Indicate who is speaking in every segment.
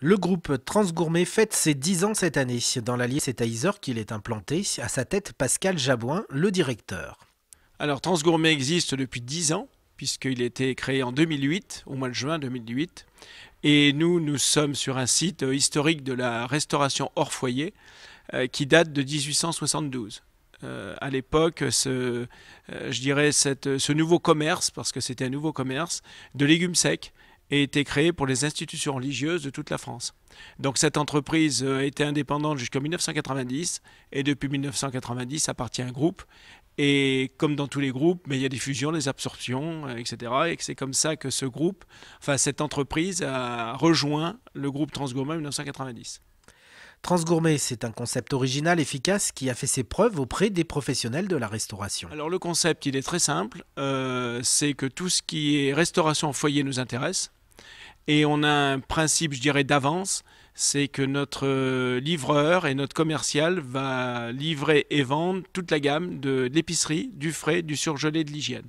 Speaker 1: Le groupe Transgourmet fête ses 10 ans cette année. Dans l'Allier, c'est à qu'il est implanté. À sa tête, Pascal Jabouin, le directeur.
Speaker 2: Alors, Transgourmet existe depuis 10 ans, puisqu'il a été créé en 2008, au mois de juin 2008. Et nous, nous sommes sur un site historique de la restauration hors foyer euh, qui date de 1872. A euh, à l'époque, euh, je dirais ce nouveau commerce, parce que c'était un nouveau commerce, de légumes secs, et été créée pour les institutions religieuses de toute la France. Donc cette entreprise euh, a été indépendante jusqu'en 1990 et depuis 1990 appartient à un groupe. Et comme dans tous les groupes, mais ben, il y a des fusions, des absorptions, etc. Euh, et c'est comme ça que ce groupe, enfin cette entreprise, a rejoint le groupe Transgourmet en 1990.
Speaker 1: Transgourmet, c'est un concept original, efficace, qui a fait ses preuves auprès des professionnels de la restauration.
Speaker 2: Alors le concept, il est très simple, euh, c'est que tout ce qui est restauration en foyer nous intéresse. Et on a un principe, je dirais, d'avance, c'est que notre euh, livreur et notre commercial va livrer et vendre toute la gamme de, l'épicerie, du frais, du surgelé, de l'hygiène.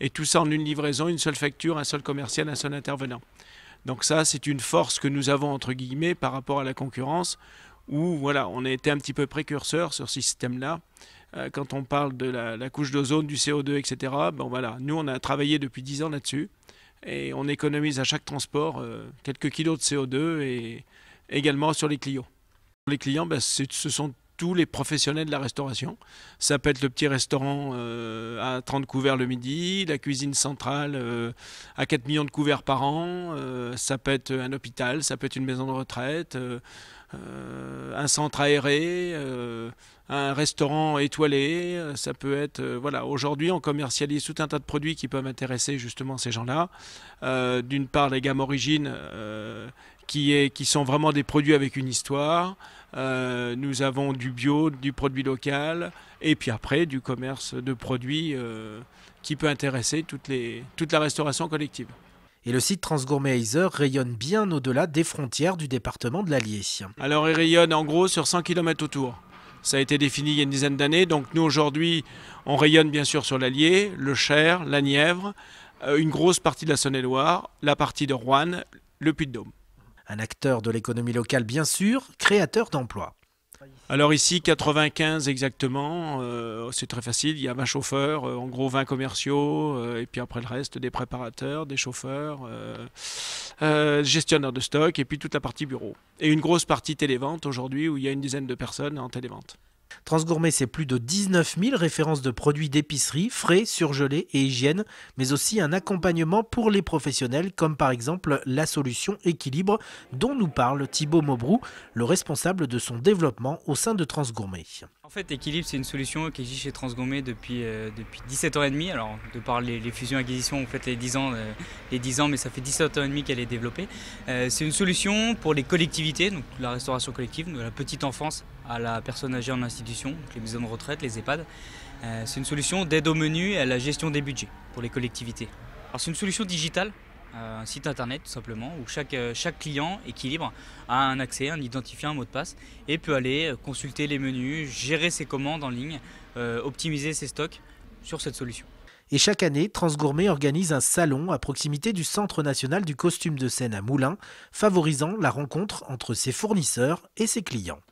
Speaker 2: Et tout ça en une livraison, une seule facture, un seul commercial, un seul intervenant. Donc ça, c'est une force que nous avons, entre guillemets, par rapport à la concurrence, où voilà, on a été un petit peu précurseur sur ce système-là. Euh, quand on parle de la, couche d'ozone, du CO2, etc., bon voilà, nous, on a travaillé depuis 10 ans là-dessus et on économise à chaque transport euh, quelques kilos de CO2 et également sur les clients. Les clients, ben, ce sont les professionnels de la restauration. Ça peut être le petit restaurant euh, à 30 couverts le midi, la cuisine centrale euh, à 4 millions de couverts par an, euh, ça peut être un hôpital, ça peut être une maison de retraite, un centre aéré, un restaurant étoilé, ça peut être... voilà, aujourd'hui on commercialise tout un tas de produits qui peuvent intéresser justement ces gens-là. D'une part les gammes origines qui, sont vraiment des produits avec une histoire. Euh, nous avons du bio, du produit local, et puis après du commerce de produits euh, qui peut intéresser toute la restauration collective.
Speaker 1: Et le site Transgourmetizer rayonne bien au-delà des frontières du département de l'Allier.
Speaker 2: Alors il rayonne en gros sur 100 km autour. Ça a été défini il y a une dizaine d'années. Donc nous aujourd'hui, on rayonne bien sûr sur l'Allier, le Cher, la Nièvre, euh, une grosse partie de la Saône-et-Loire, la partie de Roanne, le Puy-de-Dôme.
Speaker 1: Un acteur de l'économie locale, bien sûr, créateur d'emplois.
Speaker 2: Alors ici, 95 exactement, euh, c'est très facile, il y a 20 chauffeurs, euh, en gros 20 commerciaux, euh, et puis après le reste, des préparateurs, des chauffeurs, gestionnaires de stock, et puis toute la partie bureau. Et une grosse partie télévente aujourd'hui, où il y a une dizaine de personnes en télévente.
Speaker 1: Transgourmet, c'est plus de 19 000 références de produits d'épicerie, frais, surgelés et hygiène, mais aussi un accompagnement pour les professionnels, comme par exemple la solution équilibre dont nous parle Thibaut Maubrou, le responsable de son développement au sein de Transgourmet.
Speaker 3: En fait, équilibre, c'est une solution qui existe chez Transgourmet depuis, euh, depuis 17 ans et demi. Alors, de par les, fusions-acquisitions, on fait les 10 ans, euh, les ans, mais ça fait 17 ans et demi qu'elle est développée. Euh, c'est une solution pour les collectivités, donc la restauration collective, de la petite enfance à la personne âgée en institution les maisons de retraite, les EHPAD. Euh, c'est une solution d'aide au menu et à la gestion des budgets pour les collectivités. c'est une solution digitale, euh, un site internet tout simplement, où chaque, euh, chaque client équilibre a un accès, un identifiant, un mot de passe, et peut aller consulter les menus, gérer ses commandes en ligne, optimiser ses stocks sur cette solution.
Speaker 1: Et chaque année, Transgourmet organise un salon à proximité du Centre national du costume de scène à Moulins, favorisant la rencontre entre ses fournisseurs et ses clients.